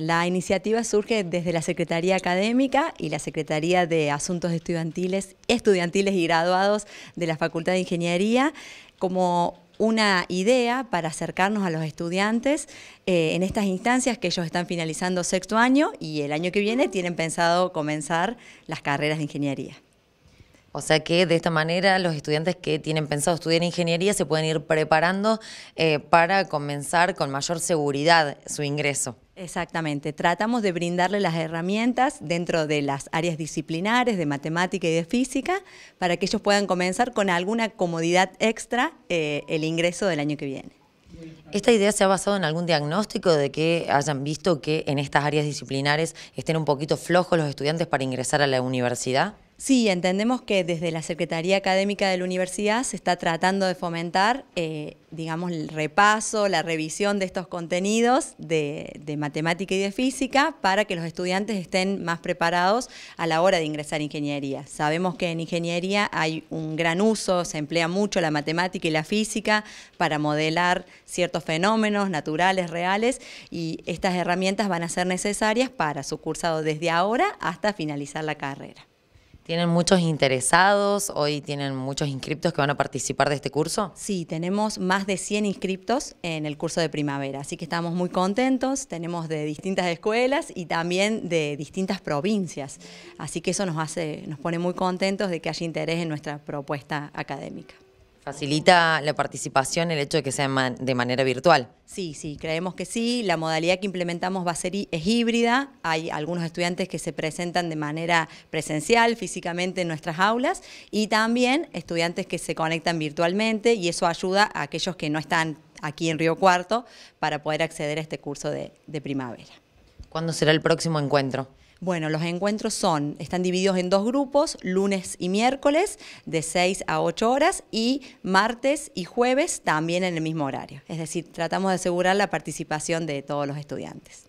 La iniciativa surge desde la Secretaría Académica y la Secretaría de Asuntos Estudiantiles, estudiantiles y graduados de la Facultad de Ingeniería como una idea para acercarnos a los estudiantes eh, en estas instancias que ellos están finalizando sexto año y el año que viene tienen pensado comenzar las carreras de ingeniería. O sea que de esta manera los estudiantes que tienen pensado estudiar ingeniería se pueden ir preparando eh, para comenzar con mayor seguridad su ingreso. Exactamente, tratamos de brindarle las herramientas dentro de las áreas disciplinares de matemática y de física para que ellos puedan comenzar con alguna comodidad extra eh, el ingreso del año que viene. ¿Esta idea se ha basado en algún diagnóstico de que hayan visto que en estas áreas disciplinares estén un poquito flojos los estudiantes para ingresar a la universidad? Sí, entendemos que desde la Secretaría Académica de la Universidad se está tratando de fomentar, eh, digamos, el repaso, la revisión de estos contenidos de, de, matemática y de física para que los estudiantes estén más preparados a la hora de ingresar a ingeniería. Sabemos que en ingeniería hay un gran uso, se emplea mucho la matemática y la física para modelar ciertos fenómenos naturales, reales, y estas herramientas van a ser necesarias para su cursado desde ahora hasta finalizar la carrera. ¿Tienen muchos interesados? ¿Hoy tienen muchos inscriptos que van a participar de este curso? Sí, tenemos más de 100 inscriptos en el curso de primavera, así que estamos muy contentos. Tenemos de distintas escuelas y también de distintas provincias, así que eso nos, hace, nos pone muy contentos de que haya interés en nuestra propuesta académica. Facilita la participación el hecho de que sea de manera virtual. Sí, sí, creemos que sí. La modalidad que implementamos va a ser es híbrida. Hay algunos estudiantes que se presentan de manera presencial, físicamente en nuestras aulas, y también estudiantes que se conectan virtualmente y eso ayuda a aquellos que no están aquí en Río Cuarto para poder acceder a este curso de, de primavera. ¿Cuándo será el próximo encuentro? Bueno, los encuentros son, están divididos en dos grupos, lunes y miércoles de 6 a 8 horas y martes y jueves también en el mismo horario. Es decir, tratamos de asegurar la participación de todos los estudiantes.